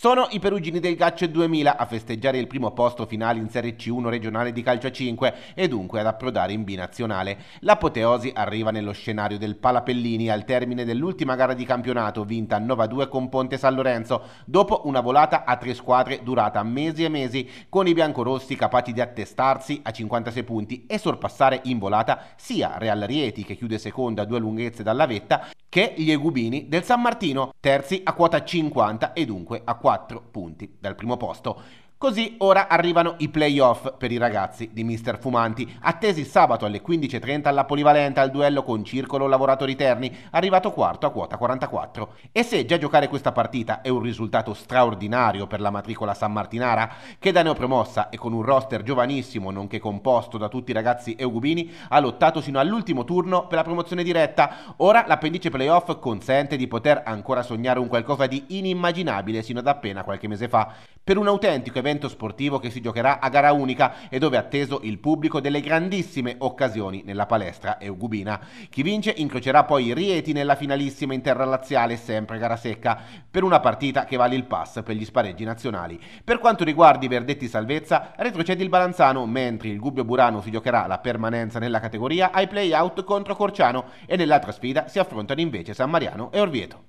Sono i perugini del Gacce 2000 a festeggiare il primo posto finale in Serie C1 regionale di calcio a 5 e dunque ad approdare in B nazionale. L'apoteosi arriva nello scenario del Palapellini al termine dell'ultima gara di campionato vinta 9-2 con Ponte San Lorenzo, dopo una volata a tre squadre durata mesi e mesi, con i biancorossi capaci di attestarsi a 56 punti e sorpassare in volata sia Real Rieti che chiude seconda a due lunghezze dalla vetta che gli Egubini del San Martino, terzi a quota 50 e dunque a 4 punti dal primo posto. Così ora arrivano i playoff per i ragazzi di Mister Fumanti, attesi sabato alle 15.30 alla Polivalenta al duello con Circolo Lavoratori Terni, arrivato quarto a quota 44. E se già giocare questa partita è un risultato straordinario per la matricola San Martinara, che da neopromossa e con un roster giovanissimo nonché composto da tutti i ragazzi eugubini, ha lottato sino all'ultimo turno per la promozione diretta, ora l'appendice playoff consente di poter ancora sognare un qualcosa di inimmaginabile sino ad appena qualche mese fa. Per un autentico evento evento sportivo che si giocherà a gara unica e dove è atteso il pubblico delle grandissime occasioni nella palestra eugubina. Chi vince incrocerà poi Rieti nella finalissima interlaziale, sempre gara secca, per una partita che vale il pass per gli spareggi nazionali. Per quanto riguarda i verdetti salvezza, retrocede il Balanzano, mentre il Gubbio Burano si giocherà la permanenza nella categoria ai play-out contro Corciano e nell'altra sfida si affrontano invece San Mariano e Orvieto.